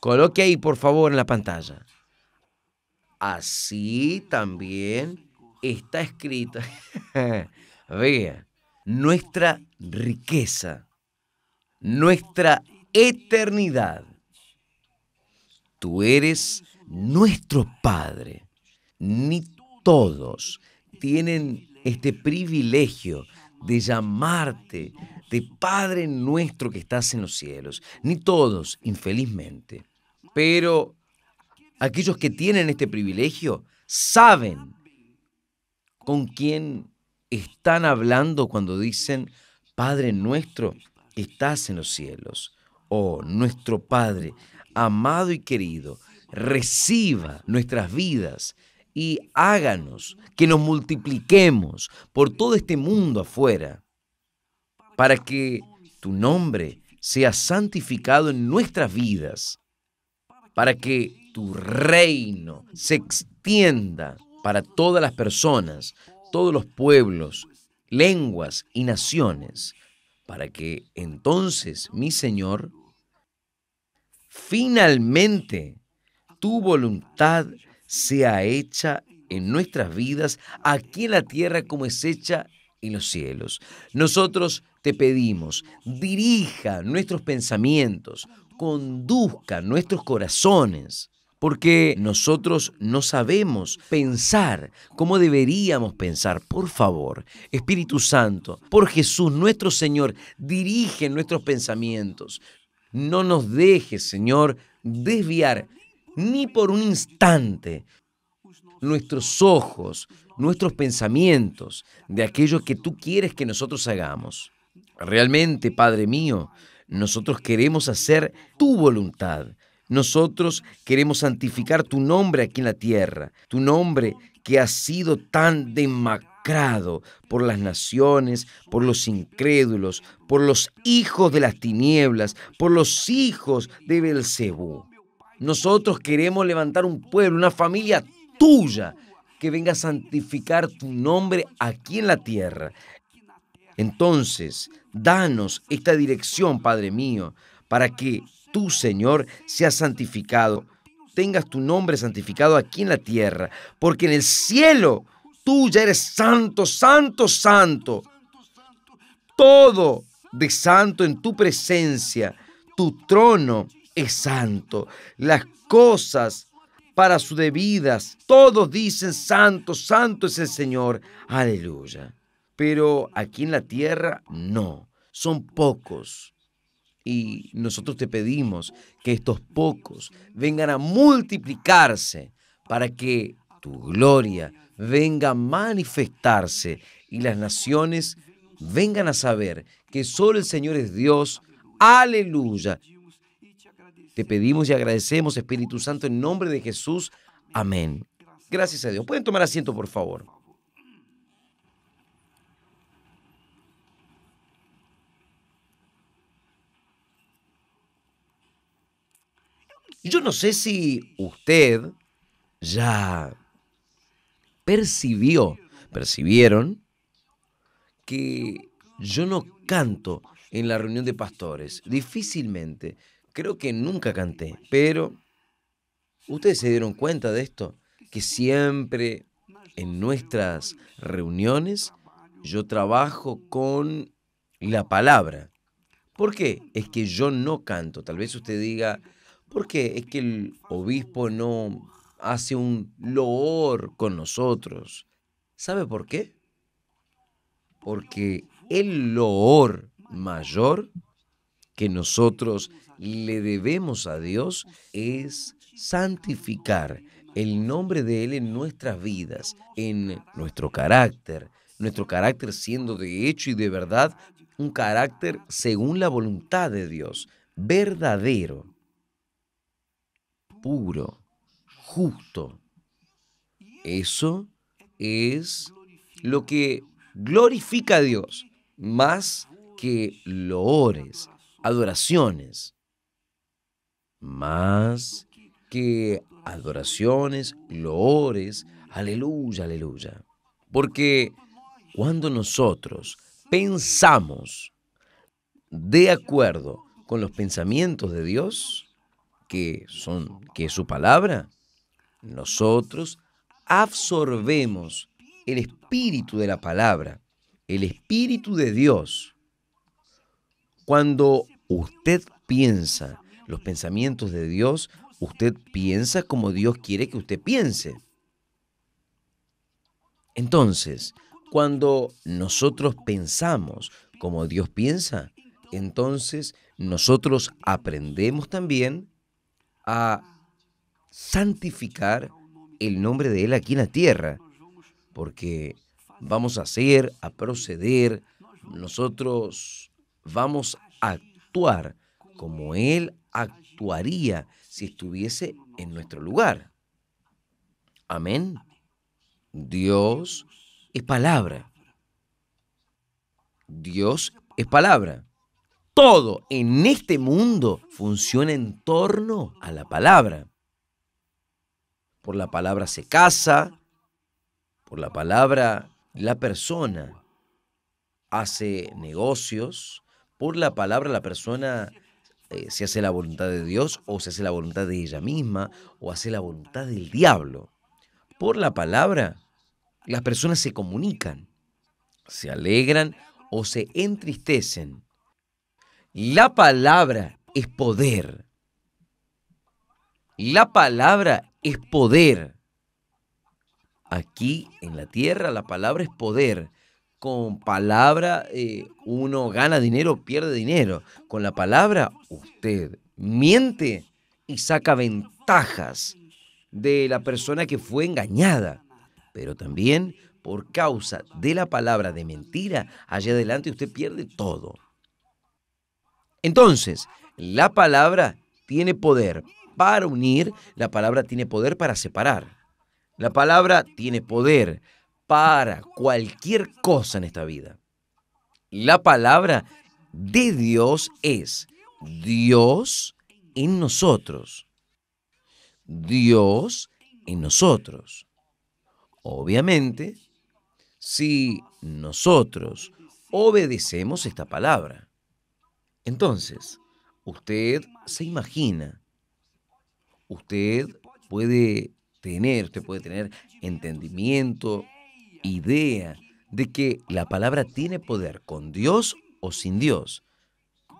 Coloque ahí, por favor, en la pantalla. Así también está escrita, vea, nuestra riqueza, nuestra eternidad. Tú eres nuestro Padre. Ni todos tienen este privilegio de llamarte de Padre nuestro que estás en los cielos. Ni todos, infelizmente. Pero aquellos que tienen este privilegio saben con quién están hablando cuando dicen, Padre nuestro, estás en los cielos. Oh, nuestro Padre, amado y querido, reciba nuestras vidas y háganos que nos multipliquemos por todo este mundo afuera, para que tu nombre sea santificado en nuestras vidas para que tu reino se extienda para todas las personas, todos los pueblos, lenguas y naciones, para que entonces, mi Señor, finalmente tu voluntad sea hecha en nuestras vidas, aquí en la tierra como es hecha en los cielos. Nosotros te pedimos, dirija nuestros pensamientos, conduzca nuestros corazones, porque nosotros no sabemos pensar como deberíamos pensar. Por favor, Espíritu Santo, por Jesús nuestro Señor, dirige nuestros pensamientos. No nos dejes, Señor, desviar ni por un instante nuestros ojos, nuestros pensamientos de aquello que tú quieres que nosotros hagamos. Realmente, Padre mío, nosotros queremos hacer tu voluntad. Nosotros queremos santificar tu nombre aquí en la tierra, tu nombre que ha sido tan demacrado por las naciones, por los incrédulos, por los hijos de las tinieblas, por los hijos de Belcebú. Nosotros queremos levantar un pueblo, una familia tuya que venga a santificar tu nombre aquí en la tierra. Entonces, danos esta dirección, Padre mío, para que tu Señor, sea santificado, tengas tu nombre santificado aquí en la tierra, porque en el cielo tú ya eres santo, santo, santo. Todo de santo en tu presencia, tu trono es santo, las cosas para sus debidas, todos dicen santo, santo es el Señor, aleluya pero aquí en la tierra no, son pocos. Y nosotros te pedimos que estos pocos vengan a multiplicarse para que tu gloria venga a manifestarse y las naciones vengan a saber que solo el Señor es Dios. Aleluya. Te pedimos y agradecemos, Espíritu Santo, en nombre de Jesús. Amén. Gracias a Dios. Pueden tomar asiento, por favor. Yo no sé si usted ya percibió, percibieron que yo no canto en la reunión de pastores. Difícilmente. Creo que nunca canté. Pero ustedes se dieron cuenta de esto, que siempre en nuestras reuniones yo trabajo con la palabra. ¿Por qué? Es que yo no canto. Tal vez usted diga, porque es que el obispo no hace un loor con nosotros. ¿Sabe por qué? Porque el loor mayor que nosotros le debemos a Dios es santificar el nombre de Él en nuestras vidas, en nuestro carácter, nuestro carácter siendo de hecho y de verdad un carácter según la voluntad de Dios, verdadero puro, justo. Eso es lo que glorifica a Dios más que loores, adoraciones. Más que adoraciones, loores, aleluya, aleluya. Porque cuando nosotros pensamos de acuerdo con los pensamientos de Dios, que, son, que es su palabra, nosotros absorbemos el espíritu de la palabra, el espíritu de Dios. Cuando usted piensa los pensamientos de Dios, usted piensa como Dios quiere que usted piense. Entonces, cuando nosotros pensamos como Dios piensa, entonces nosotros aprendemos también a santificar el nombre de Él aquí en la tierra, porque vamos a hacer, a proceder, nosotros vamos a actuar como Él actuaría si estuviese en nuestro lugar. Amén. Dios es palabra. Dios es palabra todo en este mundo funciona en torno a la palabra. Por la palabra se casa, por la palabra la persona hace negocios, por la palabra la persona eh, se hace la voluntad de Dios o se hace la voluntad de ella misma o hace la voluntad del diablo. Por la palabra las personas se comunican, se alegran o se entristecen. La palabra es poder. La palabra es poder. Aquí en la tierra la palabra es poder. Con palabra eh, uno gana dinero, pierde dinero. Con la palabra usted miente y saca ventajas de la persona que fue engañada. Pero también por causa de la palabra de mentira, allá adelante usted pierde todo. Entonces, la palabra tiene poder para unir, la palabra tiene poder para separar. La palabra tiene poder para cualquier cosa en esta vida. La palabra de Dios es Dios en nosotros. Dios en nosotros. Obviamente, si nosotros obedecemos esta palabra. Entonces, usted se imagina, usted puede tener, puede tener entendimiento, idea de que la palabra tiene poder con Dios o sin Dios,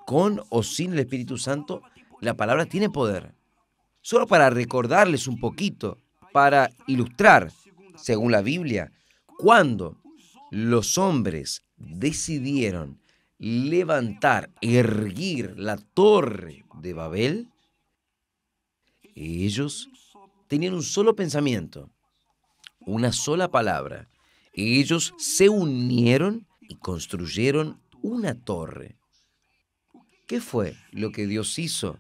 con o sin el Espíritu Santo, la palabra tiene poder. Solo para recordarles un poquito, para ilustrar, según la Biblia, cuando los hombres decidieron levantar, erguir la torre de Babel, ellos tenían un solo pensamiento, una sola palabra. Ellos se unieron y construyeron una torre. ¿Qué fue lo que Dios hizo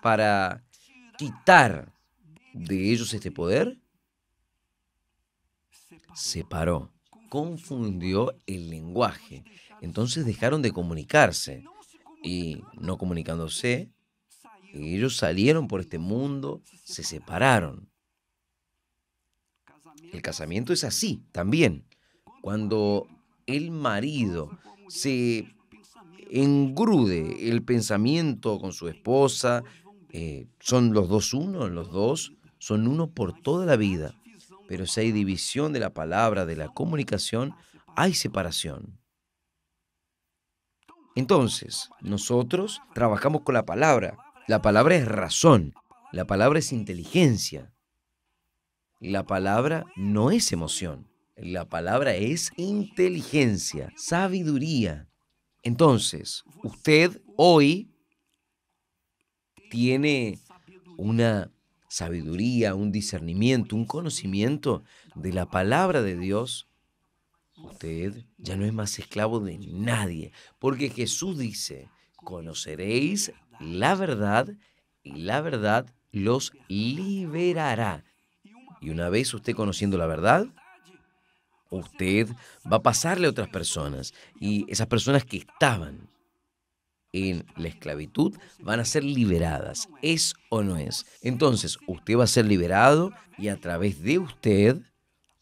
para quitar de ellos este poder? Separó, confundió el lenguaje, entonces dejaron de comunicarse y no comunicándose, ellos salieron por este mundo, se separaron. El casamiento es así también. Cuando el marido se engrude el pensamiento con su esposa, eh, son los dos uno, los dos son uno por toda la vida. Pero si hay división de la palabra, de la comunicación, hay separación. Entonces, nosotros trabajamos con la palabra. La palabra es razón. La palabra es inteligencia. La palabra no es emoción. La palabra es inteligencia, sabiduría. Entonces, usted hoy tiene una sabiduría, un discernimiento, un conocimiento de la palabra de Dios Usted ya no es más esclavo de nadie, porque Jesús dice, conoceréis la verdad y la verdad los liberará. Y una vez usted conociendo la verdad, usted va a pasarle a otras personas. Y esas personas que estaban en la esclavitud van a ser liberadas. ¿Es o no es? Entonces, usted va a ser liberado y a través de usted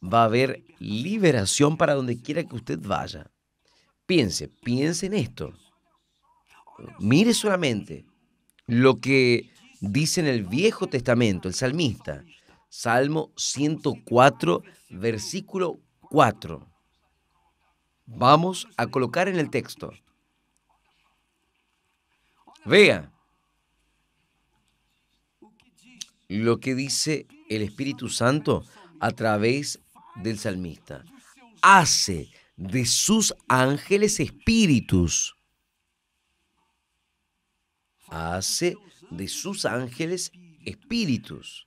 va a haber liberación para donde quiera que usted vaya. Piense, piense en esto. Mire solamente lo que dice en el Viejo Testamento, el salmista, Salmo 104, versículo 4. Vamos a colocar en el texto. Vea lo que dice el Espíritu Santo a través del salmista. Hace de sus ángeles espíritus. Hace de sus ángeles espíritus.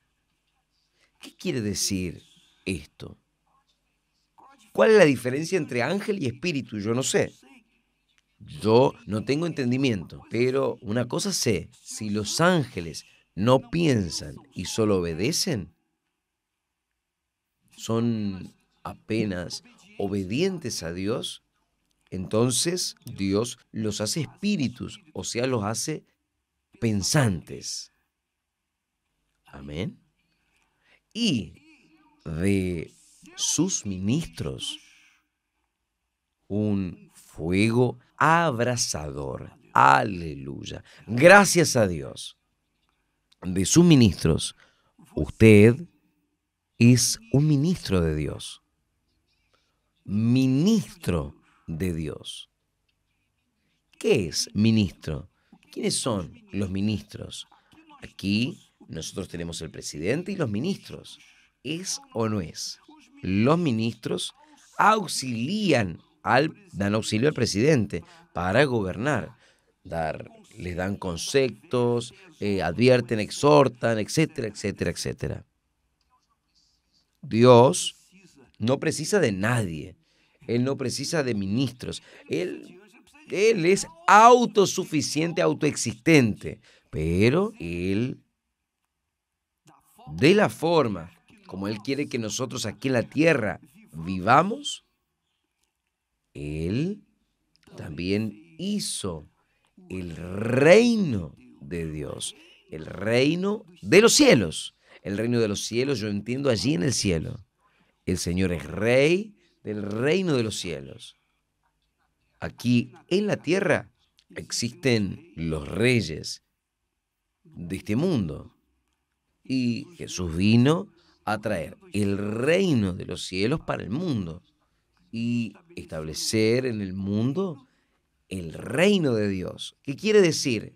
¿Qué quiere decir esto? ¿Cuál es la diferencia entre ángel y espíritu? Yo no sé. Yo no tengo entendimiento, pero una cosa sé, si los ángeles no piensan y solo obedecen, son apenas obedientes a Dios, entonces Dios los hace espíritus, o sea, los hace pensantes. Amén. Y de sus ministros un fuego abrasador. Aleluya. Gracias a Dios. De sus ministros, usted es un ministro de Dios. Ministro de Dios. ¿Qué es ministro? ¿Quiénes son los ministros? Aquí nosotros tenemos el presidente y los ministros. ¿Es o no es? Los ministros auxilian al, dan auxilio al presidente para gobernar. Dar, les dan conceptos, eh, advierten, exhortan, etcétera, etcétera, etcétera. Dios no precisa de nadie. Él no precisa de ministros. Él, es autosuficiente, autoexistente. Pero Él, de la forma como Él quiere que nosotros aquí en la tierra vivamos, Él también hizo el reino de Dios, el reino de los cielos el reino de los cielos, yo entiendo allí en el cielo. El Señor es rey del reino de los cielos. Aquí en la tierra existen los reyes de este mundo. Y Jesús vino a traer el reino de los cielos para el mundo y establecer en el mundo el reino de Dios. ¿Qué quiere decir?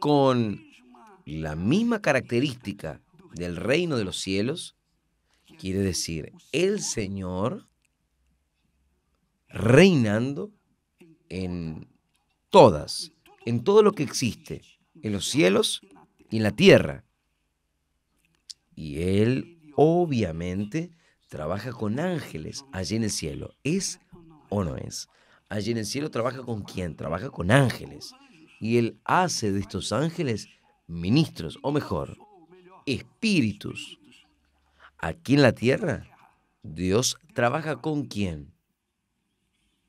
Con la misma característica del reino de los cielos, quiere decir el Señor reinando en todas, en todo lo que existe, en los cielos y en la tierra. Y Él obviamente trabaja con ángeles allí en el cielo. ¿Es o no es? Allí en el cielo trabaja con quién? Trabaja con ángeles. Y Él hace de estos ángeles ministros, o mejor, espíritus. Aquí en la tierra, Dios trabaja con quién?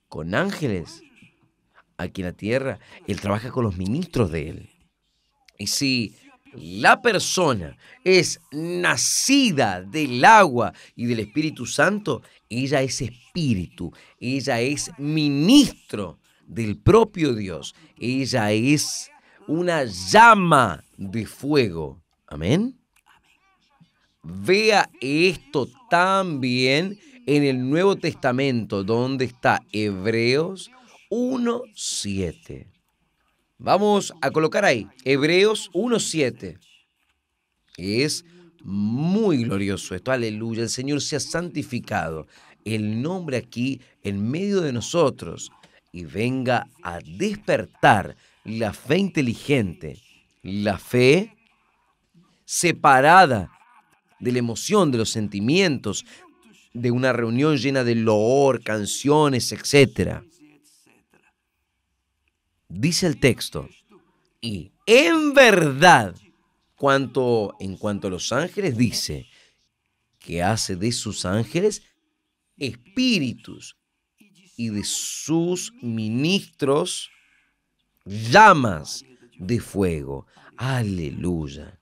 Con ángeles. Aquí en la tierra, Él trabaja con los ministros de Él. Y si la persona es nacida del agua y del Espíritu Santo, ella es espíritu, ella es ministro del propio Dios, ella es una llama de fuego. Amén. Vea esto también en el Nuevo Testamento, donde está Hebreos 1.7. Vamos a colocar ahí, Hebreos 1.7. Es muy glorioso esto, aleluya. El Señor se ha santificado el nombre aquí en medio de nosotros y venga a despertar la fe inteligente, la fe separada de la emoción, de los sentimientos, de una reunión llena de loor, canciones, etc. Dice el texto, y en verdad, cuanto, en cuanto a los ángeles, dice que hace de sus ángeles espíritus y de sus ministros llamas de fuego. Aleluya.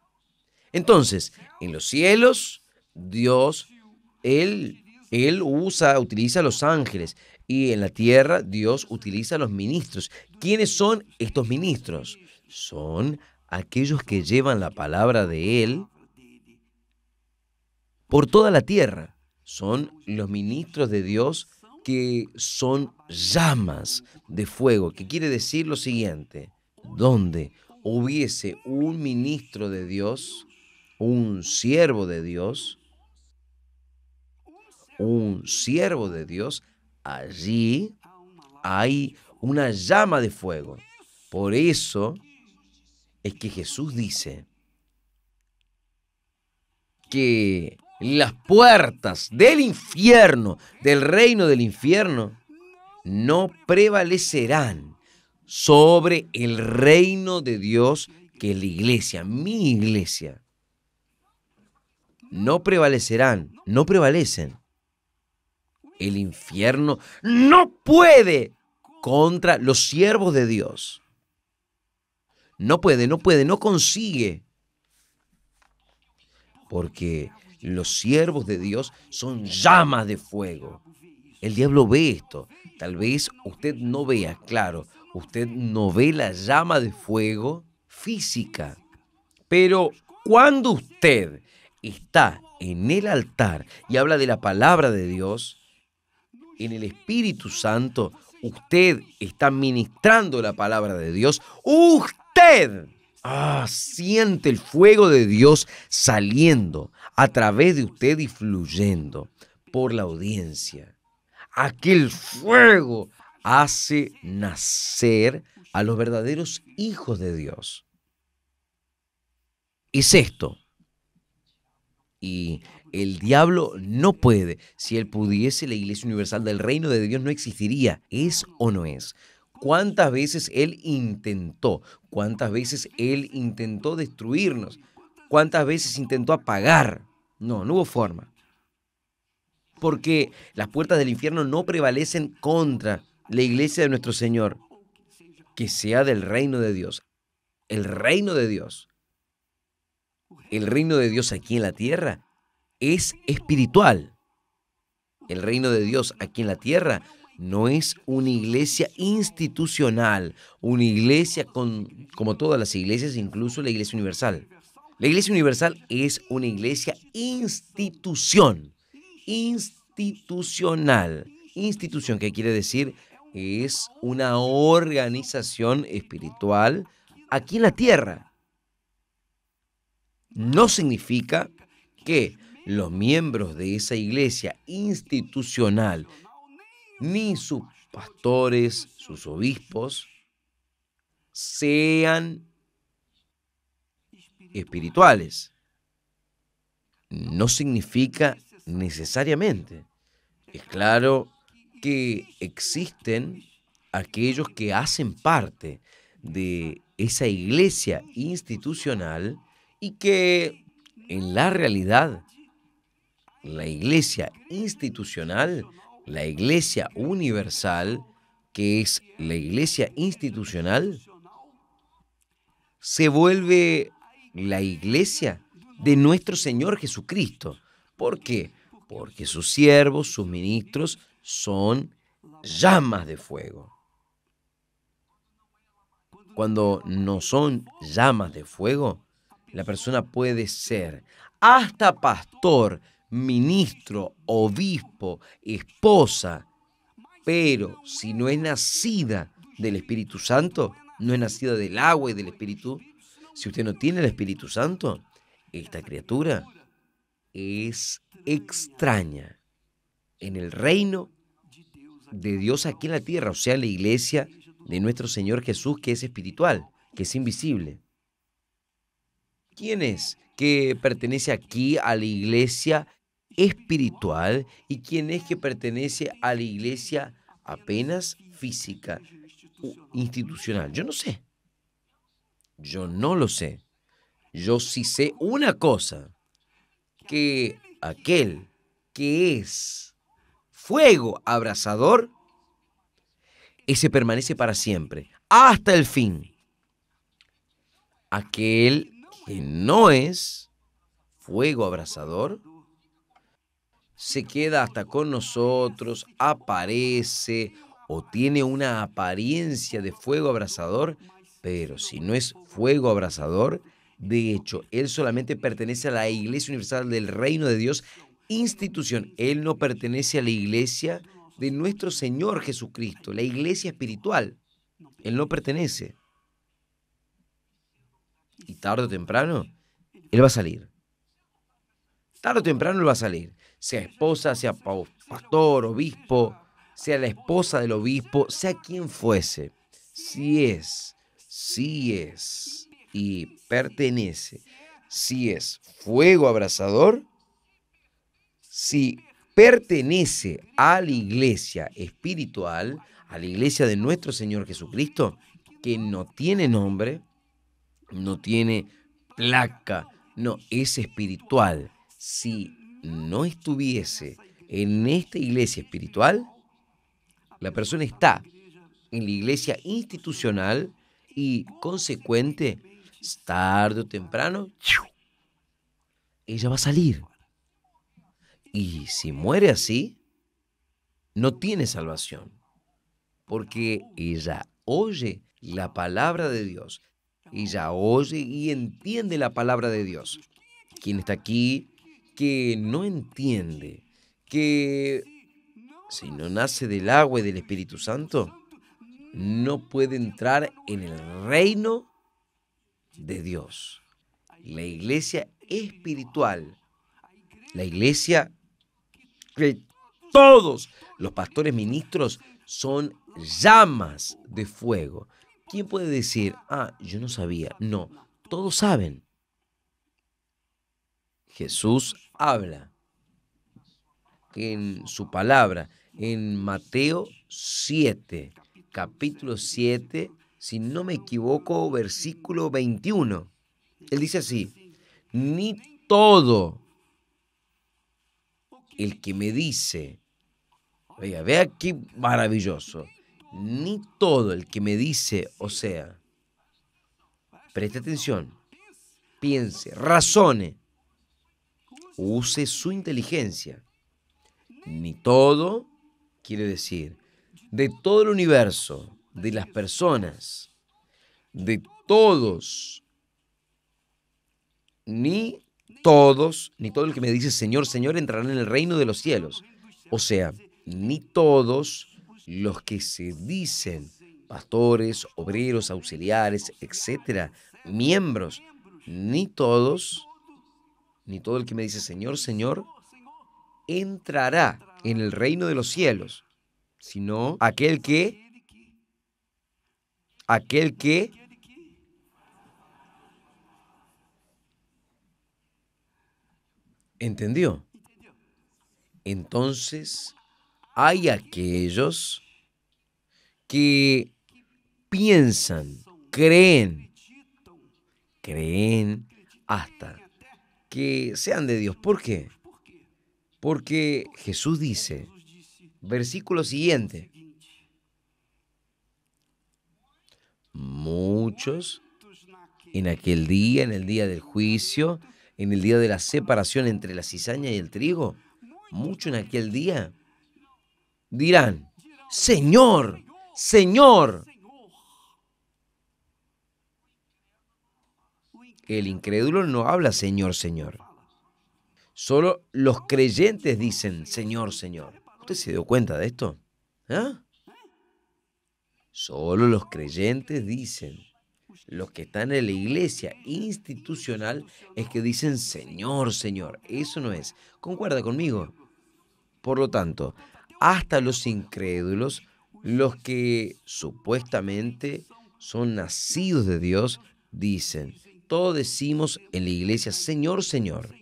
Entonces, en los cielos, Dios, Él, usa, utiliza a los ángeles. Y en la tierra, Dios utiliza a los ministros. ¿Quiénes son estos ministros? Son aquellos que llevan la palabra de Él por toda la tierra. Son los ministros de Dios que son llamas de fuego, que quiere decir lo siguiente, donde hubiese un ministro de Dios, un siervo de Dios, un siervo de Dios, allí hay una llama de fuego. Por eso es que Jesús dice que las puertas del infierno, del reino del infierno, no prevalecerán sobre el reino de Dios que la iglesia, mi iglesia no prevalecerán, no prevalecen. El infierno no puede contra los siervos de Dios. No puede, no puede, no consigue. Porque los siervos de Dios son llamas de fuego. El diablo ve esto. Tal vez usted no vea, claro, usted no ve la llama de fuego física. Pero cuando usted está en el altar y habla de la palabra de Dios, en el Espíritu Santo, usted está ministrando la palabra de Dios, usted ah, siente el fuego de Dios saliendo a través de usted y fluyendo por la audiencia. Aquel fuego hace nacer a los verdaderos hijos de Dios. Es esto, y el diablo no puede. Si él pudiese, la Iglesia Universal del Reino de Dios no existiría. ¿Es o no es? ¿Cuántas veces él intentó? ¿Cuántas veces él intentó destruirnos? ¿Cuántas veces intentó apagar? No, no hubo forma. Porque las puertas del infierno no prevalecen contra la iglesia de nuestro Señor, que sea del reino de Dios. El reino de Dios el reino de Dios aquí en la tierra es espiritual. El reino de Dios aquí en la tierra no es una iglesia institucional, una iglesia como todas las iglesias, incluso la iglesia universal. La iglesia universal es una iglesia institución, institucional. Institución, que quiere decir? Es una organización espiritual aquí en la tierra no significa que los miembros de esa iglesia institucional, ni sus pastores, sus obispos, sean espirituales. No significa necesariamente. Es claro que existen aquellos que hacen parte de esa iglesia institucional y que en la realidad la iglesia institucional, la iglesia universal, que es la iglesia institucional, se vuelve la iglesia de nuestro Señor Jesucristo. ¿Por qué? Porque sus siervos, sus ministros, son llamas de fuego. Cuando no son llamas de fuego, la persona puede ser hasta pastor, ministro, obispo, esposa, pero si no es nacida del Espíritu Santo, no es nacida del agua y del Espíritu, si usted no tiene el Espíritu Santo, esta criatura es extraña en el reino de Dios aquí en la tierra, o sea, en la iglesia de nuestro Señor Jesús que es espiritual, que es invisible quién es que pertenece aquí a la iglesia espiritual y quién es que pertenece a la iglesia apenas física, institucional. Yo no sé. Yo no lo sé. Yo sí sé una cosa, que aquel que es fuego abrasador, ese permanece para siempre, hasta el fin. Aquel que no es fuego abrasador, se queda hasta con nosotros, aparece o tiene una apariencia de fuego abrasador, pero si no es fuego abrasador, de hecho, él solamente pertenece a la Iglesia Universal del Reino de Dios, institución. Él no pertenece a la Iglesia de nuestro Señor Jesucristo, la Iglesia espiritual. Él no pertenece tarde o temprano, él va a salir. Tarde o temprano él va a salir. Sea esposa, sea pastor, obispo, sea la esposa del obispo, sea quien fuese. Si es, si es y pertenece, si es fuego abrasador, si pertenece a la iglesia espiritual, a la iglesia de nuestro Señor Jesucristo, que no tiene nombre, no tiene placa, no, es espiritual. Si no estuviese en esta iglesia espiritual, la persona está en la iglesia institucional y consecuente, tarde o temprano, ella va a salir. Y si muere así, no tiene salvación, porque ella oye la palabra de Dios, ella oye y entiende la palabra de Dios. Quien está aquí que no entiende que si no nace del agua y del Espíritu Santo, no puede entrar en el reino de Dios. La iglesia espiritual, la iglesia que todos los pastores ministros son llamas de fuego. ¿Quién puede decir, ah, yo no sabía? No, todos saben. Jesús habla en su palabra, en Mateo 7, capítulo 7, si no me equivoco, versículo 21. Él dice así, ni todo el que me dice, vea vea qué maravilloso, ni todo el que me dice, o sea, preste atención, piense, razone, use su inteligencia. Ni todo, quiere decir, de todo el universo, de las personas, de todos, ni todos, ni todo el que me dice Señor, Señor, entrarán en el reino de los cielos. O sea, ni todos, los que se dicen pastores, obreros, auxiliares, etcétera, miembros, ni todos, ni todo el que me dice Señor, Señor, entrará en el reino de los cielos, sino aquel que, aquel que entendió. Entonces, hay aquellos que piensan, creen, creen hasta que sean de Dios. ¿Por qué? Porque Jesús dice, versículo siguiente, muchos en aquel día, en el día del juicio, en el día de la separación entre la cizaña y el trigo, muchos en aquel día dirán, Señor, Señor. El incrédulo no habla Señor, Señor. Solo los creyentes dicen Señor, Señor. ¿Usted se dio cuenta de esto? ¿Eh? Solo los creyentes dicen. Los que están en la iglesia institucional es que dicen Señor, Señor. Eso no es. Concuerda conmigo. Por lo tanto, hasta los incrédulos, los que supuestamente son nacidos de Dios, dicen, todos decimos en la iglesia, Señor, Señor.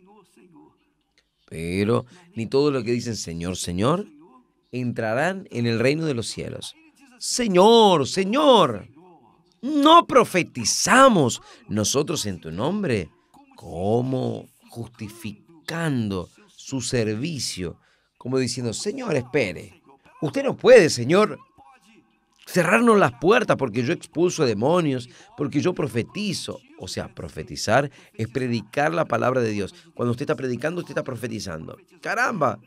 Pero ni todo lo que dicen, Señor, Señor, entrarán en el reino de los cielos. Señor, Señor, no profetizamos nosotros en tu nombre, como justificando su servicio como diciendo, Señor, espere, usted no puede, Señor, cerrarnos las puertas porque yo expulso demonios, porque yo profetizo. O sea, profetizar es predicar la palabra de Dios. Cuando usted está predicando, usted está profetizando. Caramba,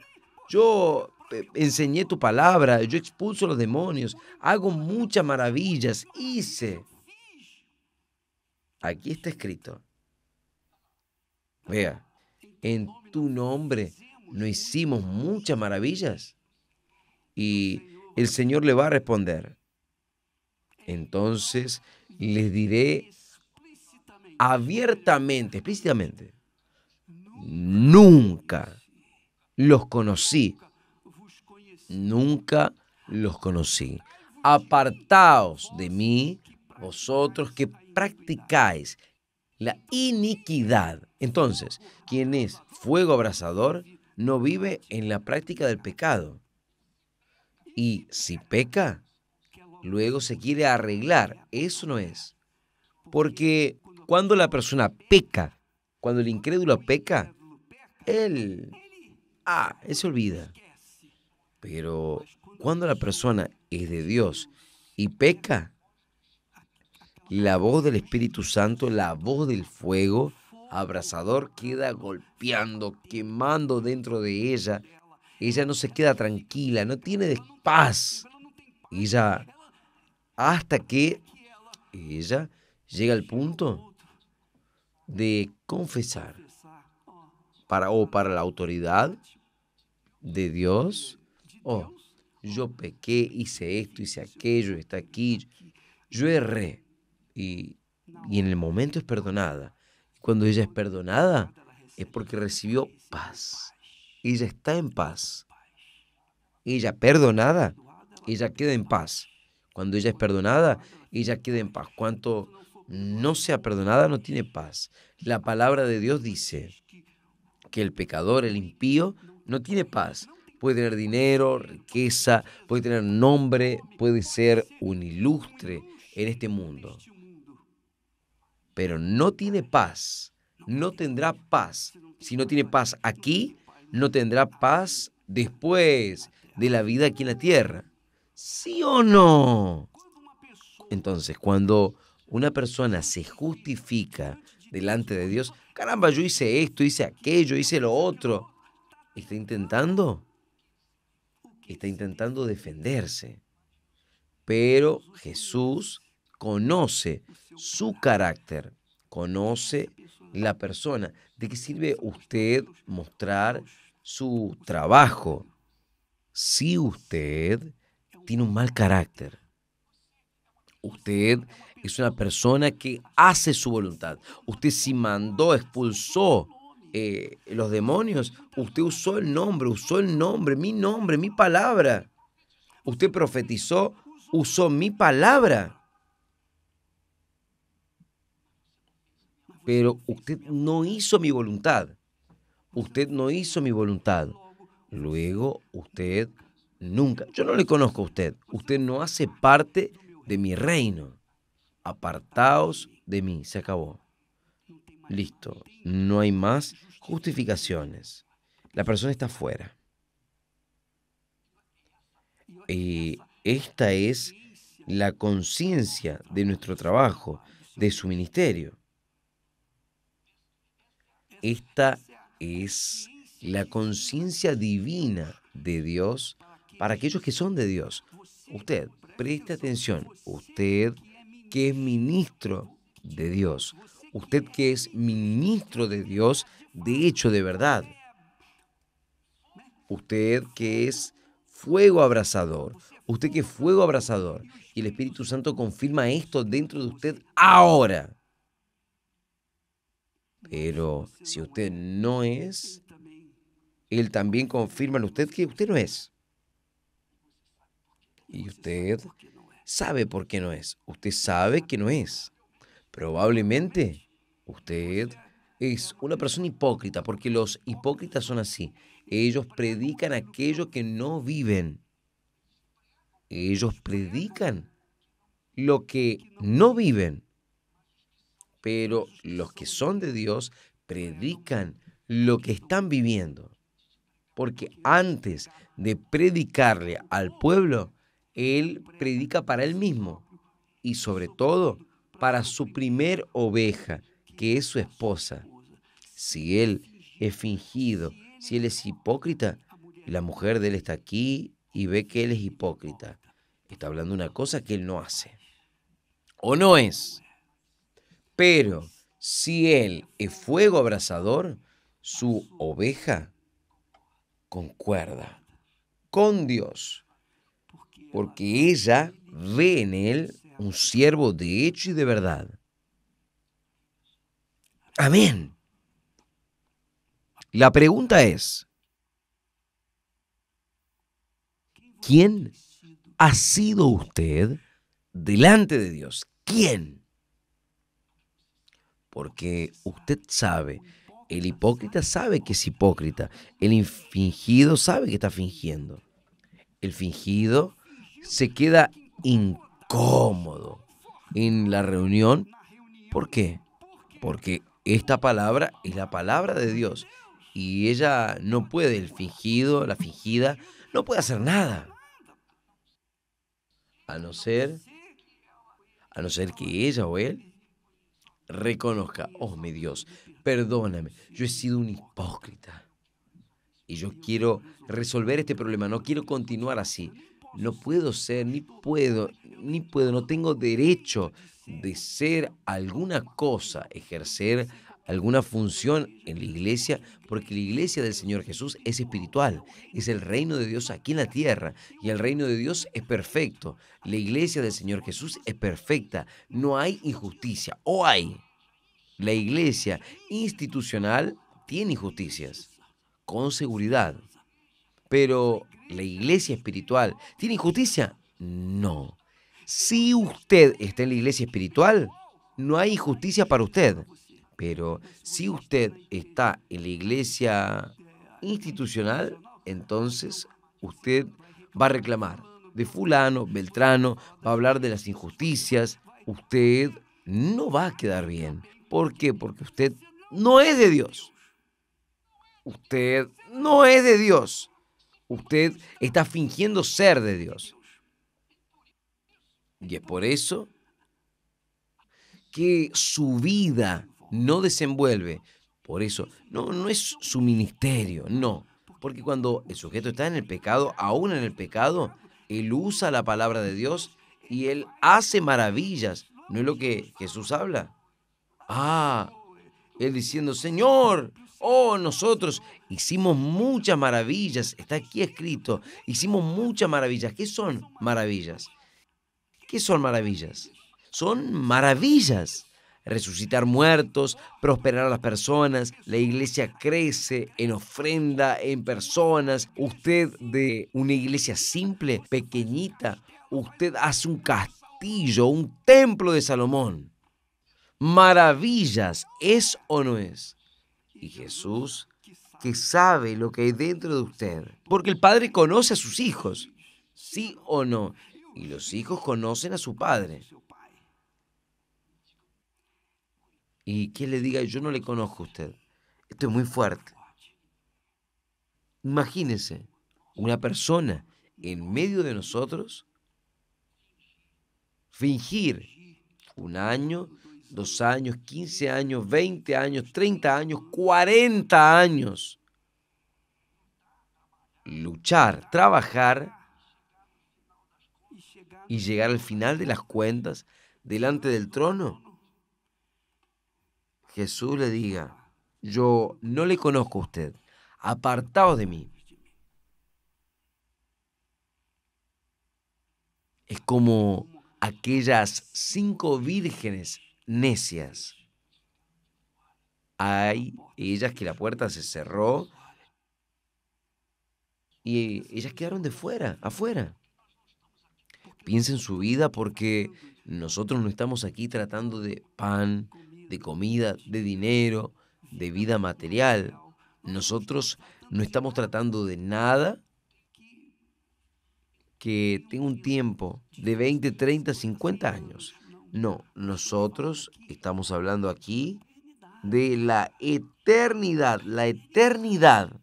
yo eh, enseñé tu palabra, yo expulso los demonios, hago muchas maravillas, hice. Aquí está escrito. Vea, en tu nombre no hicimos muchas maravillas. Y el Señor le va a responder. Entonces les diré abiertamente, explícitamente, nunca los conocí, nunca los conocí. Apartaos de mí, vosotros que practicáis la iniquidad. Entonces, ¿quién es fuego abrasador, no vive en la práctica del pecado. Y si peca, luego se quiere arreglar. Eso no es. Porque cuando la persona peca, cuando el incrédulo peca, él, ah, se olvida. Pero cuando la persona es de Dios y peca, la voz del Espíritu Santo, la voz del fuego, abrasador queda golpeando, quemando dentro de ella. Ella no se queda tranquila, no tiene paz. ya hasta que ella llega al punto de confesar para o para la autoridad de Dios, oh, yo pequé, hice esto, hice aquello, está aquí, yo erré. y en el momento es perdonada cuando ella es perdonada, es porque recibió paz. Ella está en paz. Ella perdonada, ella queda en paz. Cuando ella es perdonada, ella queda en paz. Cuanto no sea perdonada, no tiene paz. La palabra de Dios dice que el pecador, el impío, no tiene paz. Puede tener dinero, riqueza, puede tener nombre, puede ser un ilustre en este mundo, pero no tiene paz, no tendrá paz. Si no tiene paz aquí, no tendrá paz después de la vida aquí en la tierra. ¿Sí o no? Entonces, cuando una persona se justifica delante de Dios, caramba, yo hice esto, hice aquello, hice lo otro, está intentando, está intentando defenderse. Pero Jesús conoce su carácter, conoce la persona. ¿De qué sirve usted mostrar su trabajo si usted tiene un mal carácter? Usted es una persona que hace su voluntad. Usted si mandó, expulsó eh, los demonios, usted usó el nombre, usó el nombre, mi nombre, mi palabra. Usted profetizó, usó mi palabra. pero usted no hizo mi voluntad. Usted no hizo mi voluntad. Luego usted nunca, yo no le conozco a usted, usted no hace parte de mi reino. Apartaos de mí, se acabó. Listo, no hay más justificaciones. La persona está fuera. y eh, esta es la conciencia de nuestro trabajo, de su ministerio. Esta es la conciencia divina de Dios para aquellos que son de Dios. Usted, preste atención, usted que es ministro de Dios, usted que es ministro de Dios, de hecho, de verdad, usted que es fuego abrasador, usted que es fuego abrasador, y el Espíritu Santo confirma esto dentro de usted ahora. Pero si usted no es, Él también confirma en usted que usted no es. Y usted sabe por qué no es. Usted sabe que no es. Probablemente usted es una persona hipócrita, porque los hipócritas son así. Ellos predican aquello que no viven. Ellos predican lo que no viven pero los que son de Dios predican lo que están viviendo. Porque antes de predicarle al pueblo, Él predica para Él mismo y sobre todo para su primer oveja, que es su esposa. Si Él es fingido, si Él es hipócrita, la mujer de Él está aquí y ve que Él es hipócrita. Está hablando una cosa que Él no hace. O no es. Pero si él es fuego abrasador, su oveja concuerda con Dios, porque ella ve en él un siervo de hecho y de verdad. Amén. La pregunta es, ¿quién ha sido usted delante de Dios? ¿Quién? porque usted sabe, el hipócrita sabe que es hipócrita, el fingido sabe que está fingiendo, el fingido se queda incómodo en la reunión. ¿Por qué? Porque esta palabra es la palabra de Dios y ella no puede, el fingido, la fingida, no puede hacer nada. A no ser, a no ser que ella o él reconozca, oh mi Dios, perdóname, yo he sido un hipócrita. Y yo quiero resolver este problema, no quiero continuar así. No puedo ser, ni puedo, ni puedo, no tengo derecho de ser alguna cosa, ejercer alguna función en la iglesia, porque la iglesia del Señor Jesús es espiritual, es el reino de Dios aquí en la tierra, y el reino de Dios es perfecto. La iglesia del Señor Jesús es perfecta, no hay injusticia, o hay. La iglesia institucional tiene injusticias, con seguridad, pero la iglesia espiritual tiene injusticia, no. Si usted está en la iglesia espiritual, no hay injusticia para usted. Pero si usted está en la iglesia institucional, entonces usted va a reclamar de fulano, Beltrano, va a hablar de las injusticias. Usted no va a quedar bien. ¿Por qué? Porque usted no es de Dios. Usted no es de Dios. Usted está fingiendo ser de Dios. Y es por eso que su vida no desenvuelve. Por eso, no, no es su ministerio, no. Porque cuando el sujeto está en el pecado, aún en el pecado, él usa la palabra de Dios y él hace maravillas. ¿No es lo que Jesús habla? Ah, él diciendo, Señor, oh, nosotros hicimos muchas maravillas, está aquí escrito, hicimos muchas maravillas. ¿Qué son maravillas? ¿Qué son maravillas? Son maravillas resucitar muertos, prosperar a las personas, la iglesia crece en ofrenda, en personas. Usted de una iglesia simple, pequeñita, usted hace un castillo, un templo de Salomón. Maravillas, ¿es o no es? Y Jesús, que sabe lo que hay dentro de usted, porque el Padre conoce a sus hijos, sí o no, y los hijos conocen a su Padre. y que le diga, yo no le conozco a usted. Esto es muy fuerte. Imagínese, una persona en medio de nosotros fingir un año, dos años, quince años, veinte años, treinta años, 40 años. Luchar, trabajar y llegar al final de las cuentas delante del trono Jesús le diga, yo no le conozco a usted, apartado de mí. Es como aquellas cinco vírgenes necias. Hay ellas que la puerta se cerró y ellas quedaron de fuera, afuera. en su vida porque nosotros no estamos aquí tratando de pan, de comida, de dinero, de vida material. Nosotros no estamos tratando de nada que tenga un tiempo de 20, 30, 50 años. No, nosotros estamos hablando aquí de la eternidad, la eternidad,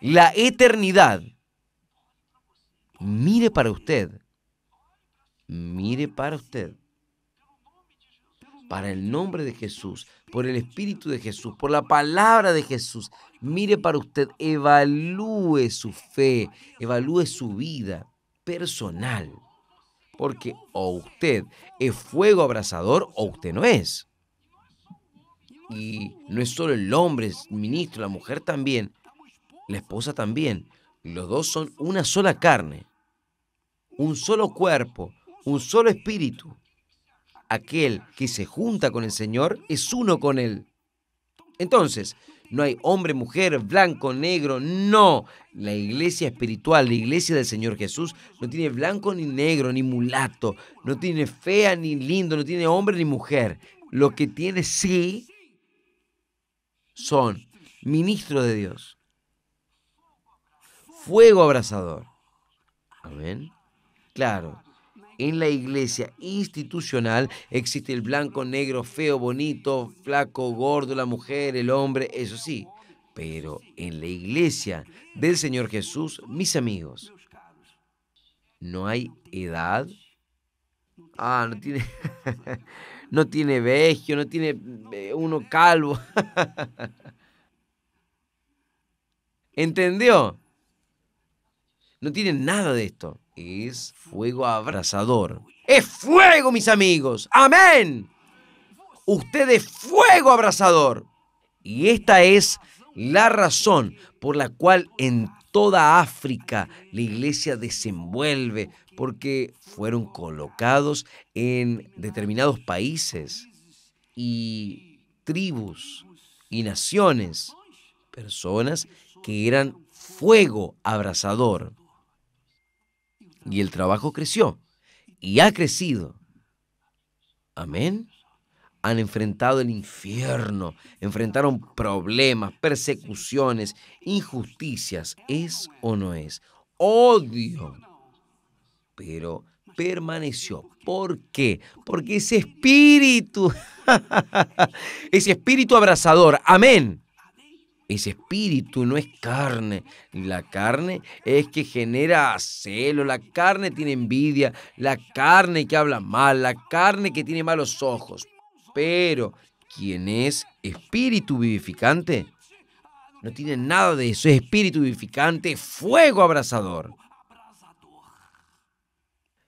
la eternidad. Mire para usted, mire para usted para el nombre de Jesús, por el Espíritu de Jesús, por la palabra de Jesús. Mire para usted, evalúe su fe, evalúe su vida personal. Porque o usted es fuego abrasador o usted no es. Y no es solo el hombre, es ministro, la mujer también, la esposa también. Los dos son una sola carne, un solo cuerpo, un solo espíritu aquel que se junta con el Señor es uno con Él. Entonces, no hay hombre, mujer, blanco, negro, no. La iglesia espiritual, la iglesia del Señor Jesús, no tiene blanco ni negro, ni mulato, no tiene fea ni lindo, no tiene hombre ni mujer. Lo que tiene sí son ministros de Dios. Fuego abrasador. Amén. Claro, en la iglesia institucional existe el blanco, negro, feo, bonito, flaco, gordo, la mujer, el hombre, eso sí. Pero en la iglesia del Señor Jesús, mis amigos, no hay edad. Ah, no tiene, no tiene no tiene eh, uno calvo. ¿Entendió? No tiene nada de esto. Es fuego abrasador. Es fuego, mis amigos. Amén. Usted es fuego abrasador. Y esta es la razón por la cual en toda África la iglesia desenvuelve, porque fueron colocados en determinados países y tribus y naciones, personas que eran fuego abrasador y el trabajo creció y ha crecido. Amén. Han enfrentado el infierno, enfrentaron problemas, persecuciones, injusticias, es o no es, odio. Pero permaneció. ¿Por qué? Porque ese espíritu, ese espíritu abrazador, amén, es espíritu, no es carne. La carne es que genera celo, la carne tiene envidia, la carne que habla mal, la carne que tiene malos ojos. Pero quien es espíritu vivificante, no tiene nada de eso, es espíritu vivificante, fuego abrasador.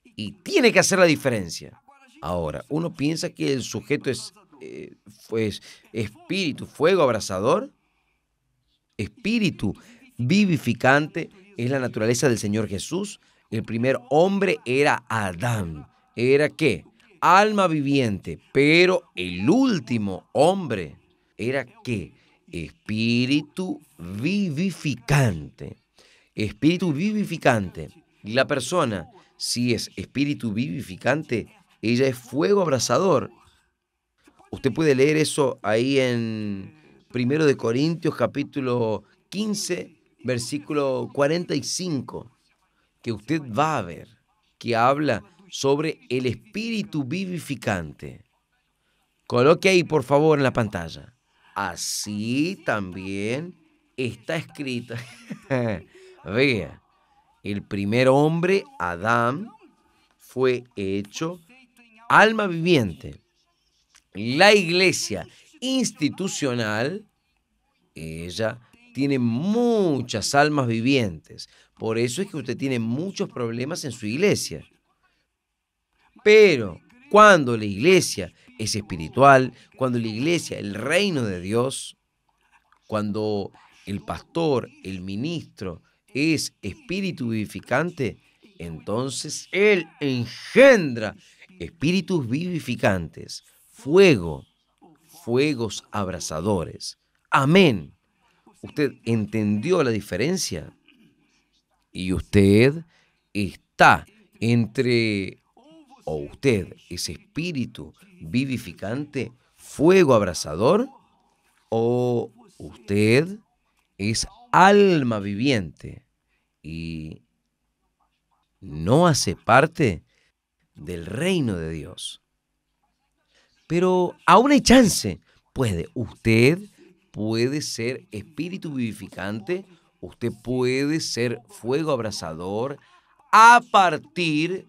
Y tiene que hacer la diferencia. Ahora, uno piensa que el sujeto es eh, pues, espíritu, fuego abrasador espíritu vivificante es la naturaleza del Señor Jesús. El primer hombre era Adán. ¿Era qué? Alma viviente. Pero el último hombre era qué? Espíritu vivificante. Espíritu vivificante. La persona, si es espíritu vivificante, ella es fuego abrasador. Usted puede leer eso ahí en Primero de Corintios capítulo 15, versículo 45, que usted va a ver, que habla sobre el espíritu vivificante. Coloque ahí, por favor, en la pantalla. Así también está escrito. Vea, el primer hombre, Adán, fue hecho alma viviente. La iglesia institucional, ella tiene muchas almas vivientes. Por eso es que usted tiene muchos problemas en su iglesia. Pero cuando la iglesia es espiritual, cuando la iglesia, el reino de Dios, cuando el pastor, el ministro, es espíritu vivificante, entonces Él engendra espíritus vivificantes, fuego, fuegos abrasadores. Amén. Usted entendió la diferencia y usted está entre, o usted, es espíritu vivificante, fuego abrasador, o usted es alma viviente y no hace parte del reino de Dios. Pero aún hay chance. Puede, usted puede ser espíritu vivificante, usted puede ser fuego abrasador a partir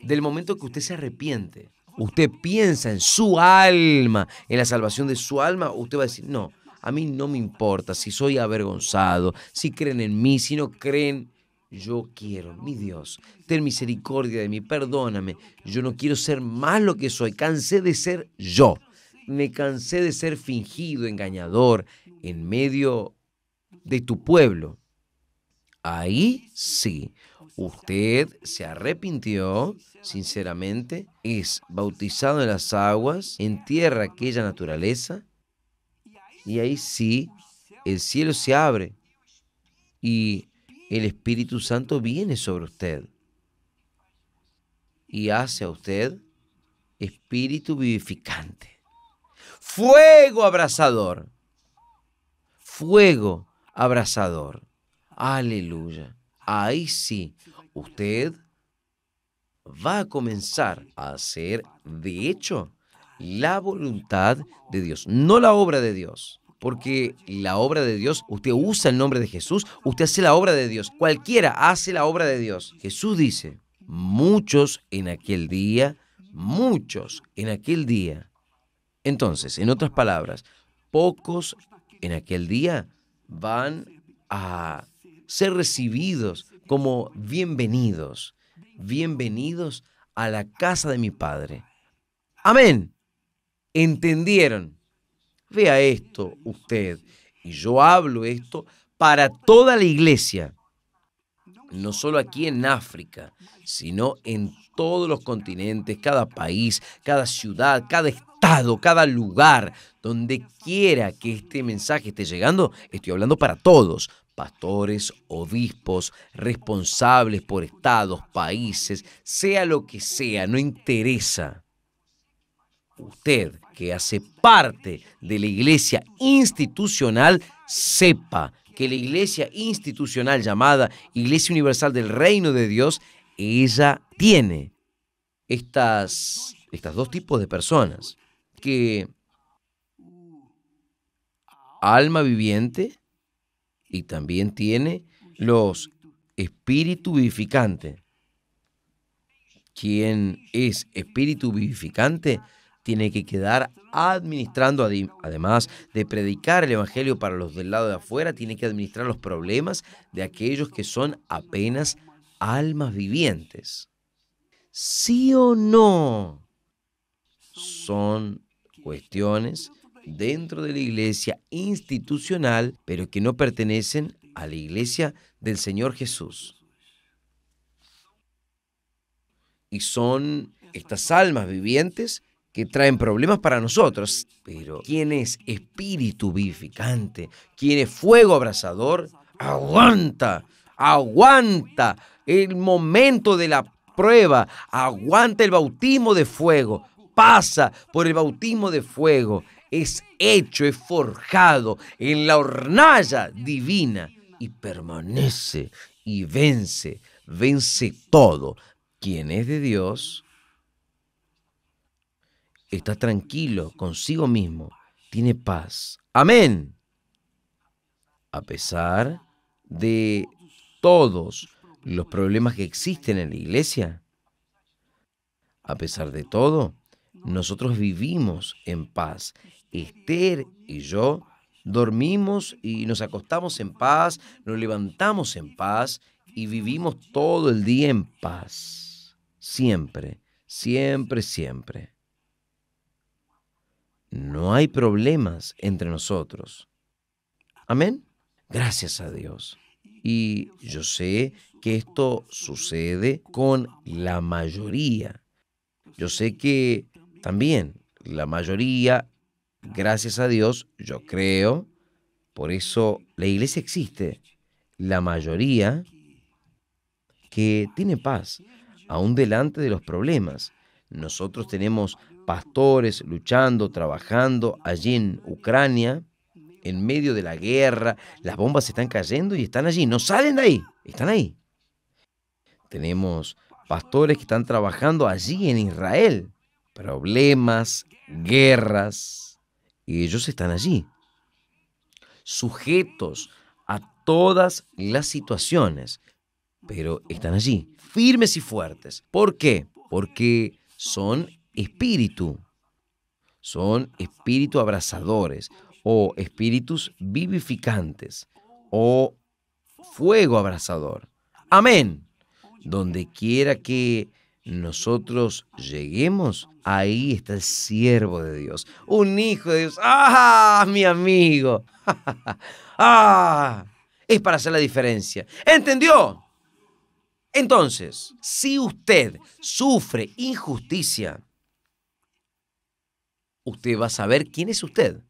del momento que usted se arrepiente. Usted piensa en su alma, en la salvación de su alma, usted va a decir, no, a mí no me importa si soy avergonzado, si creen en mí, si no creen yo quiero, mi Dios, ten misericordia de mí, perdóname. Yo no quiero ser más lo que soy, cansé de ser yo. Me cansé de ser fingido, engañador, en medio de tu pueblo. Ahí sí, usted se arrepintió sinceramente, es bautizado en las aguas, entierra aquella naturaleza, y ahí sí, el cielo se abre y el Espíritu Santo viene sobre usted y hace a usted espíritu vivificante, fuego abrasador, fuego abrasador. Aleluya. Ahí sí, usted va a comenzar a hacer, de hecho, la voluntad de Dios, no la obra de Dios porque la obra de Dios, usted usa el nombre de Jesús, usted hace la obra de Dios, cualquiera hace la obra de Dios. Jesús dice, muchos en aquel día, muchos en aquel día. Entonces, en otras palabras, pocos en aquel día van a ser recibidos como bienvenidos, bienvenidos a la casa de mi Padre. Amén. ¿Entendieron? Vea esto usted, y yo hablo esto para toda la iglesia, no solo aquí en África, sino en todos los continentes, cada país, cada ciudad, cada estado, cada lugar, donde quiera que este mensaje esté llegando, estoy hablando para todos, pastores, obispos, responsables por estados, países, sea lo que sea, no interesa. Usted que hace parte de la iglesia institucional sepa que la iglesia institucional llamada Iglesia Universal del Reino de Dios, ella tiene estas, estas dos tipos de personas que alma viviente y también tiene los espíritu vivificante. ¿Quién es espíritu vivificante? tiene que quedar administrando, además de predicar el Evangelio para los del lado de afuera, tiene que administrar los problemas de aquellos que son apenas almas vivientes. ¿Sí o no? Son cuestiones dentro de la iglesia institucional, pero que no pertenecen a la iglesia del Señor Jesús. Y son estas almas vivientes que traen problemas para nosotros, pero quien es espíritu vivificante, quien es fuego abrasador, aguanta, aguanta el momento de la prueba, aguanta el bautismo de fuego, pasa por el bautismo de fuego, es hecho, es forjado en la hornalla divina y permanece y vence, vence todo. Quien es de Dios, está tranquilo consigo mismo, tiene paz. Amén. A pesar de todos los problemas que existen en la iglesia, a pesar de todo, nosotros vivimos en paz. Esther y yo dormimos y nos acostamos en paz, nos levantamos en paz y vivimos todo el día en paz. Siempre, siempre, siempre no hay problemas entre nosotros. Amén. Gracias a Dios. Y yo sé que esto sucede con la mayoría. Yo sé que también la mayoría, gracias a Dios, yo creo, por eso la iglesia existe, la mayoría que tiene paz, aún delante de los problemas. Nosotros tenemos pastores luchando, trabajando allí en Ucrania, en medio de la guerra, las bombas están cayendo y están allí, no salen de ahí, están ahí. Tenemos pastores que están trabajando allí en Israel, problemas, guerras, y ellos están allí, sujetos a todas las situaciones, pero están allí, firmes y fuertes. ¿Por qué? Porque son espíritu. Son espíritu abrazadores o espíritus vivificantes o fuego abrazador. Amén. Donde quiera que nosotros lleguemos, ahí está el siervo de Dios, un hijo de Dios. ¡Ah, mi amigo! ¡Ah! Es para hacer la diferencia. ¿Entendió? Entonces, si usted sufre injusticia, usted va a saber quién es usted.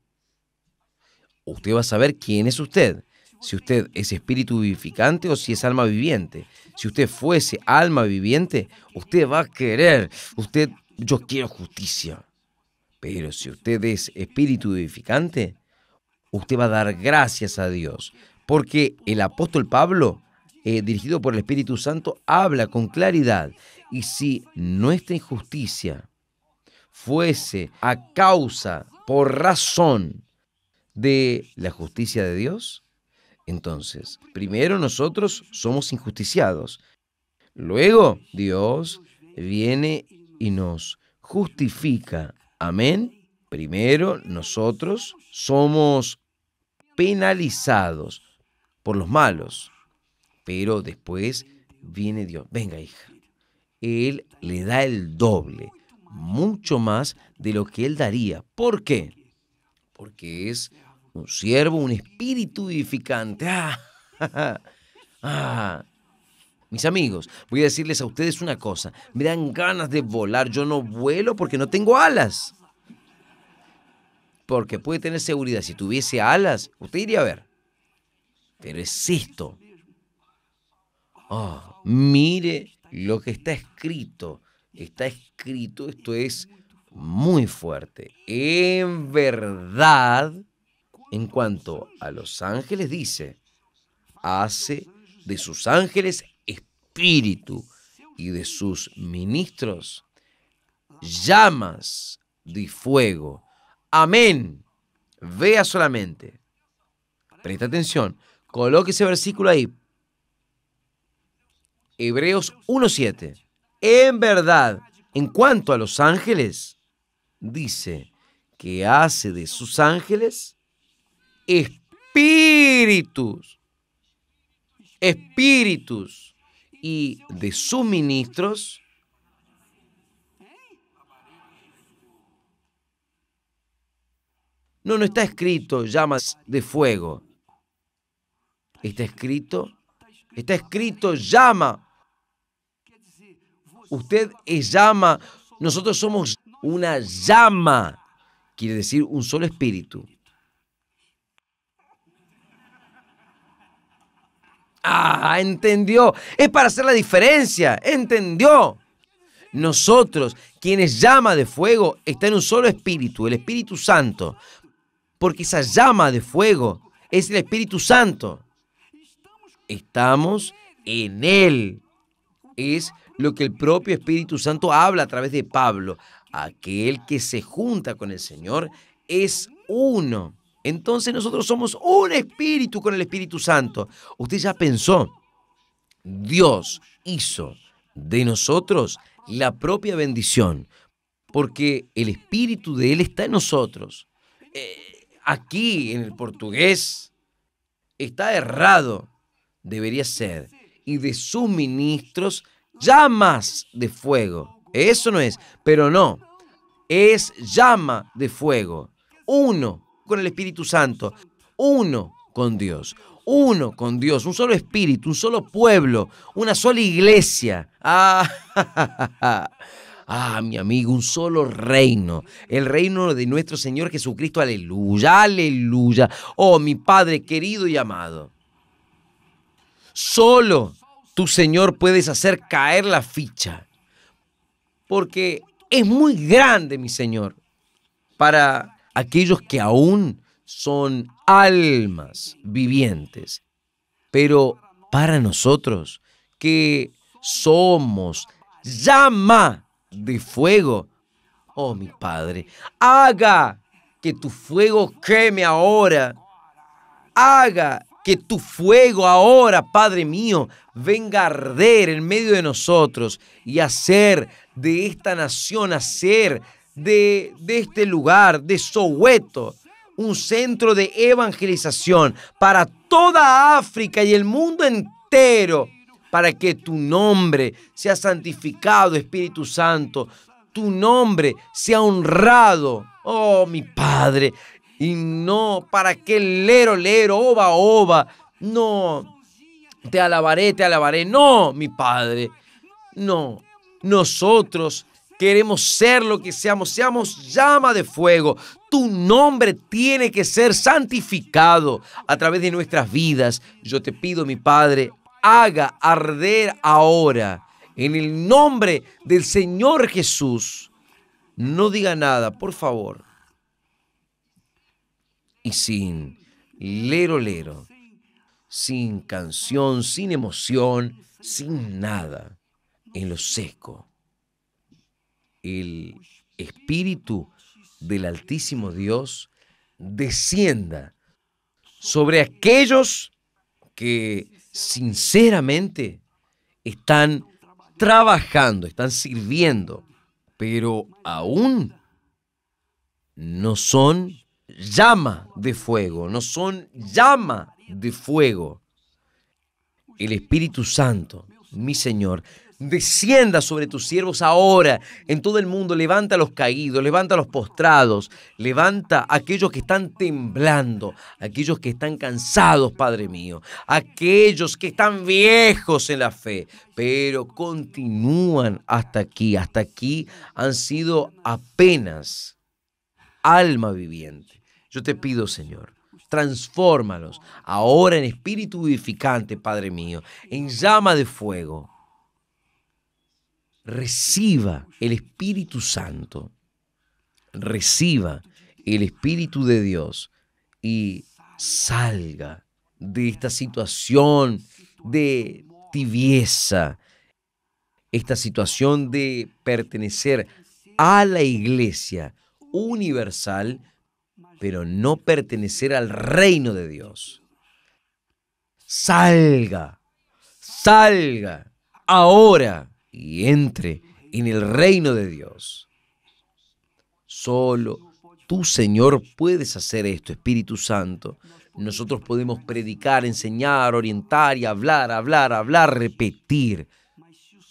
Usted va a saber quién es usted. Si usted es espíritu vivificante o si es alma viviente. Si usted fuese alma viviente, usted va a querer. Usted, yo quiero justicia. Pero si usted es espíritu vivificante, usted va a dar gracias a Dios. Porque el apóstol Pablo, eh, dirigido por el Espíritu Santo, habla con claridad. Y si nuestra injusticia fuese a causa, por razón de la justicia de Dios, entonces, primero nosotros somos injusticiados. Luego Dios viene y nos justifica. Amén. Primero nosotros somos penalizados por los malos. Pero después viene Dios. Venga, hija. Él le da el doble mucho más de lo que él daría. ¿Por qué? Porque es un siervo, un espíritu edificante. Ah, ah. Mis amigos, voy a decirles a ustedes una cosa. Me dan ganas de volar. Yo no vuelo porque no tengo alas. Porque puede tener seguridad. Si tuviese alas, usted iría a ver. Pero es esto. Oh, mire lo que está escrito está escrito, esto es muy fuerte. En verdad, en cuanto a los ángeles, dice, hace de sus ángeles espíritu y de sus ministros llamas de fuego. Amén. Vea solamente. Presta atención. Coloque ese versículo ahí. Hebreos 1.7. En verdad, en cuanto a los ángeles, dice que hace de sus ángeles espíritus, espíritus y de sus ministros No, no está escrito llamas de fuego. Está escrito, está escrito llama Usted es llama, nosotros somos una llama, quiere decir un solo espíritu. Ah, entendió. Es para hacer la diferencia. Entendió. Nosotros, quienes llama de fuego, está en un solo espíritu, el Espíritu Santo. Porque esa llama de fuego es el Espíritu Santo. Estamos en Él. Es lo que el propio Espíritu Santo habla a través de Pablo. Aquel que se junta con el Señor es uno. Entonces nosotros somos un espíritu con el Espíritu Santo. Usted ya pensó, Dios hizo de nosotros la propia bendición, porque el espíritu de Él está en nosotros. Eh, aquí, en el portugués, está errado, debería ser. Y de sus ministros llamas de fuego. Eso no es, pero no, es llama de fuego. Uno con el Espíritu Santo, uno con Dios, uno con Dios, un solo espíritu, un solo pueblo, una sola iglesia. Ah, ah mi amigo, un solo reino, el reino de nuestro Señor Jesucristo, aleluya, aleluya. Oh, mi Padre querido y amado, solo tu Señor, puedes hacer caer la ficha. Porque es muy grande, mi Señor, para aquellos que aún son almas vivientes. Pero para nosotros, que somos llama de fuego, oh mi Padre, haga que tu fuego queme ahora. Haga que tu fuego ahora, Padre mío, venga a arder en medio de nosotros y hacer de esta nación, hacer de, este lugar, de Soweto, un centro de evangelización para toda África y el mundo entero, para que tu nombre sea santificado, Espíritu Santo, tu nombre sea honrado. Oh, mi Padre, y no para que lero, lero, ova, ova. No, te alabaré, te alabaré. No, mi Padre. No, nosotros queremos ser lo que seamos. Seamos llama de fuego. Tu nombre tiene que ser santificado a través de nuestras vidas. Yo te pido, mi Padre, haga arder ahora. En el nombre del Señor Jesús. No diga nada, por favor y sin lero lero, sin canción, sin emoción, sin nada, en lo seco. El Espíritu del Altísimo Dios descienda sobre aquellos que sinceramente están trabajando, están sirviendo, pero aún no son llama de fuego, no son llama de fuego. El Espíritu Santo, mi Señor, descienda sobre tus siervos ahora en todo el mundo, levanta a los caídos, levanta a los postrados, levanta a aquellos que están temblando, aquellos que están cansados, Padre mío, aquellos que están viejos en la fe, pero continúan hasta aquí, hasta aquí han sido apenas alma viviente. Yo te pido, Señor, transfórmalos ahora en espíritu edificante, Padre mío, en llama de fuego. Reciba el Espíritu Santo, reciba el Espíritu de Dios y salga de esta situación de tibieza, esta situación de pertenecer a la iglesia universal pero no pertenecer al reino de Dios. Salga, salga ahora y entre en el reino de Dios. Solo tú, Señor, puedes hacer esto, Espíritu Santo. Nosotros podemos predicar, enseñar, orientar y hablar, hablar, hablar, repetir.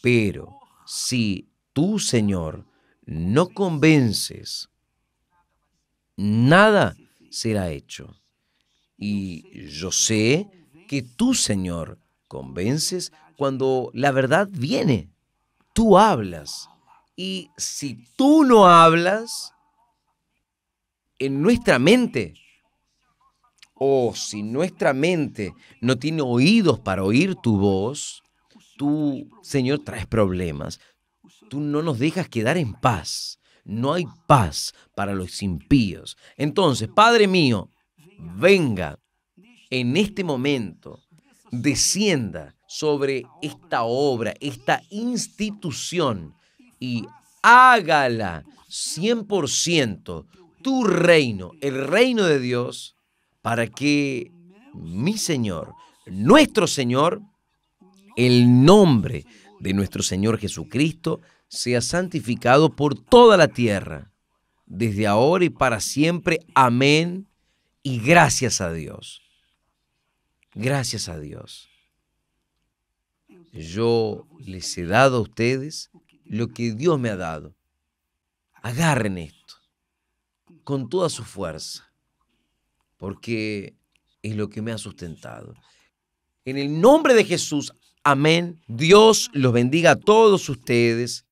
Pero si tú, Señor, no convences nada será hecho. Y yo sé que tú, Señor, convences cuando la verdad viene. Tú hablas. Y si tú no hablas, en nuestra mente, o si nuestra mente no tiene oídos para oír tu voz, tú, Señor, traes problemas. Tú no nos dejas quedar en paz no hay paz para los impíos. Entonces, Padre mío, venga en este momento, descienda sobre esta obra, esta institución y hágala 100% tu reino, el reino de Dios, para que mi Señor, nuestro Señor, el nombre de nuestro Señor Jesucristo sea santificado por toda la tierra, desde ahora y para siempre. Amén. Y gracias a Dios. Gracias a Dios. Yo les he dado a ustedes lo que Dios me ha dado. Agarren esto con toda su fuerza, porque es lo que me ha sustentado. En el nombre de Jesús, amén. Dios los bendiga a todos ustedes.